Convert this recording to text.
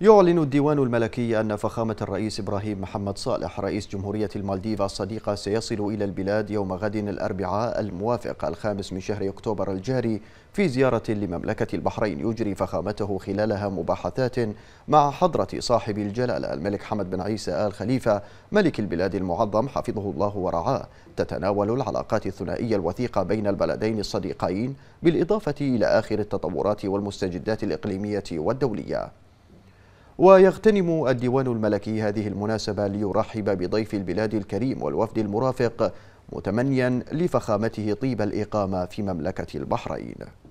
يعلن الديوان الملكي أن فخامة الرئيس إبراهيم محمد صالح رئيس جمهورية المالديف الصديقة سيصل إلى البلاد يوم غد الأربعاء الموافق الخامس من شهر أكتوبر الجاري في زيارة لمملكة البحرين يجري فخامته خلالها مباحثات مع حضرة صاحب الجلالة الملك حمد بن عيسى آل خليفة ملك البلاد المعظم حفظه الله ورعاه تتناول العلاقات الثنائية الوثيقة بين البلدين الصديقين بالإضافة إلى آخر التطورات والمستجدات الإقليمية والدولية ويغتنم الديوان الملكي هذه المناسبة ليرحب بضيف البلاد الكريم والوفد المرافق متمنيا لفخامته طيب الإقامة في مملكة البحرين